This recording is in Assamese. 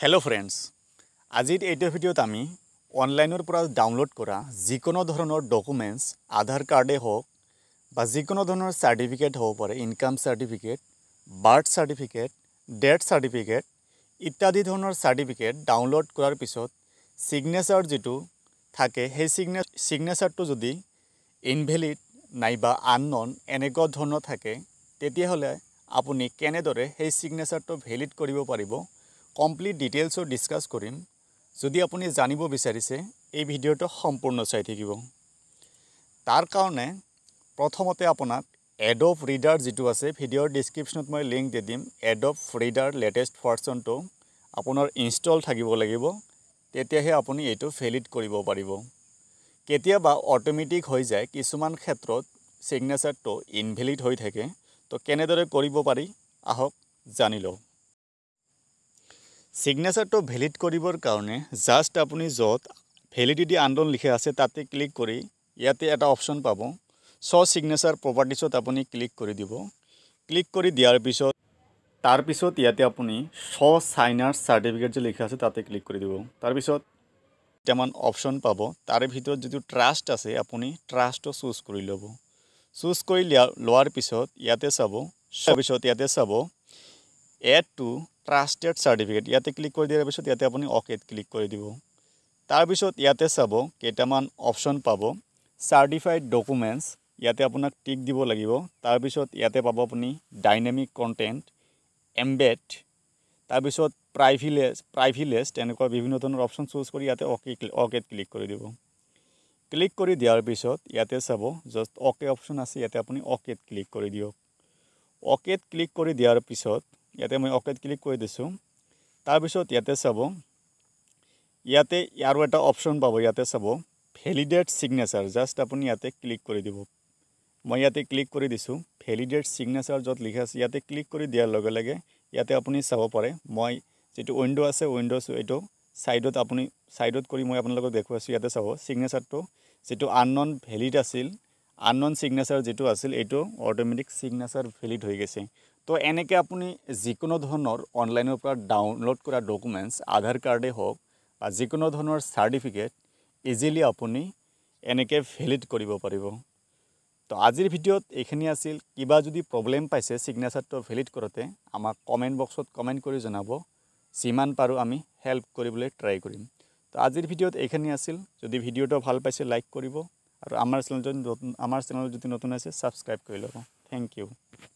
হেল্ল' ফ্ৰেণ্ডছ আজিৰ এইটো ভিডিঅ'ত আমি অনলাইনৰ পৰা ডাউনলোড কৰা যিকোনো ধৰণৰ ডকুমেণ্টছ আধাৰ কাৰ্ডেই হওক বা যিকোনো ধৰণৰ চাৰ্টিফিকেট হ'ব পাৰে income certificate birth certificate death certificate ইত্যাদি ধৰণৰ চাৰ্টিফিকেট ডাউনলোড কৰাৰ পিছত ছিগনেচাৰ যিটো থাকে সেই ছিগনে ছিগনেচাৰটো যদি ইনভেলিড নাইবা আননন এনেকুৱা ধৰণৰ থাকে তেতিয়াহ'লে আপুনি কেনেদৰে সেই ছিগনেচাৰটো ভেলিড কৰিব পাৰিব কমপ্লিট ডিটেইলছো ডিছকাছ কৰিম যদি আপুনি জানিব বিচাৰিছে এই ভিডিঅ'টো সম্পূৰ্ণ চাই থাকিব তাৰ কাৰণে প্ৰথমতে আপোনাক এডব ৰিডাৰ যিটো আছে ভিডিঅ'ৰ ডিছক্ৰিপশ্যনত মই লিংক দি দিম এডব ৰিডাৰ লেটেষ্ট ভাৰ্চনটো আপোনাৰ ইনষ্টল থাকিব লাগিব তেতিয়াহে আপুনি এইটো ভেলিড কৰিব পাৰিব কেতিয়াবা অট'মেটিক হৈ যায় কিছুমান ক্ষেত্ৰত ছিগনেচাৰটো ইনভেলিড হৈ থাকে তো কেনেদৰে কৰিব পাৰি আহক জানি লওঁ চিগনেচাৰটো ভেলিড কৰিবৰ কাৰণে জাষ্ট আপুনি য'ত ভেলিডিটি আন্দোলন লিখা আছে তাতে ক্লিক কৰি ইয়াতে এটা অপশ্যন পাব স চিগনেচাৰ প্ৰপাৰ্টিছত আপুনি ক্লিক কৰি দিব ক্লিক কৰি দিয়াৰ পিছত তাৰপিছত ইয়াতে আপুনি স চাইনাৰ চাৰ্টিফিকেট যে লিখা আছে তাতে ক্লিক কৰি দিব তাৰপিছত কেইটামান অপশ্যন পাব তাৰে ভিতৰত যিটো ট্ৰাষ্ট আছে আপুনি ট্ৰাষ্টটো চুজ কৰি ল'ব চুজ কৰি লোৱাৰ পিছত ইয়াতে চাব তাৰপিছত ইয়াতে চাব এড টু ট্ৰাষ্টেড চাৰ্টিফিকেট ইয়াতে ক্লিক কৰি দিয়াৰ পিছত ইয়াতে আপুনি অ'কেত ক্লিক কৰি দিব তাৰপিছত ইয়াতে চাব কেইটামান অপশ্যন পাব চাৰ্টিফাইড ডকুমেণ্টছ ইয়াতে আপোনাক টিক দিব লাগিব তাৰপিছত ইয়াতে পাব আপুনি ডাইনামিক কণ্টেণ্ট এম্বেড তাৰপিছত প্ৰাইভিলেজ প্ৰাইভিলেজ তেনেকুৱা বিভিন্ন ধৰণৰ অপশ্যন চুজ কৰি ইয়াতে অ'কে অ'কেত ক্লিক কৰি দিব ক্লিক কৰি দিয়াৰ পিছত ইয়াতে চাব জাষ্ট অ'কে অপশ্যন আছে ইয়াতে আপুনি অ'কেত ক্লিক কৰি দিয়ক অ'কেত ক্লিক কৰি দিয়াৰ পিছত ইয়াতে মই অকেত ক্লিক কৰি দিছোঁ তাৰপিছত ইয়াতে চাব ইয়াতে ইয়াৰো এটা অপশ্যন পাব ইয়াতে চাব ভেলিডেট চিগনেচাৰ জাষ্ট আপুনি ইয়াতে ক্লিক কৰি দিব মই ইয়াতে ক্লিক কৰি দিছোঁ ভেলিডেট চিগনেচাৰ য'ত লিখা আছে ইয়াতে ক্লিক কৰি দিয়াৰ লগে লগে ইয়াতে আপুনি চাব পাৰে মই যিটো উইণ্ড' আছে উইণ্ড' এইটো ছাইডত আপুনি ছাইডত কৰি মই আপোনালোকক দেখুৱাইছোঁ ইয়াতে চাব চিগনেচাৰটো যিটো আন নন ভেলিড আছিল আননন সিগনেচাৰ যিটো আছিল এইটো অট'মেটিক সিগনেচাৰ ভেলিড হৈ গৈছে তো এনেকৈ আপুনি যিকোনো ধৰণৰ অনলাইনৰ পৰা ডাউনলোড কৰা ডকুমেণ্টছ আধাৰ কাৰ্ডেই হওক বা যিকোনো ধৰণৰ চাৰ্টিফিকেট ইজিলি আপুনি এনেকৈ ভেলিড কৰিব পাৰিব তো আজিৰ ভিডিঅ'ত এইখিনি আছিল কিবা যদি প্ৰব্লেম পাইছে ছিগনেচাৰটো ভেলিড কৰোঁতে আমাক কমেণ্ট বক্সত কমেণ্ট কৰি জনাব যিমান পাৰোঁ আমি হেল্প কৰিবলৈ ট্ৰাই কৰিম তো আজিৰ ভিডিঅ'ত এইখিনি আছিল যদি ভিডিঅ'টো ভাল পাইছে লাইক কৰিব আৰু আমাৰ চেনেলটো আমাৰ চেনেল যদি নতুন আছে ছাবস্ক্ৰাইব কৰি ল'ব থেংক ইউ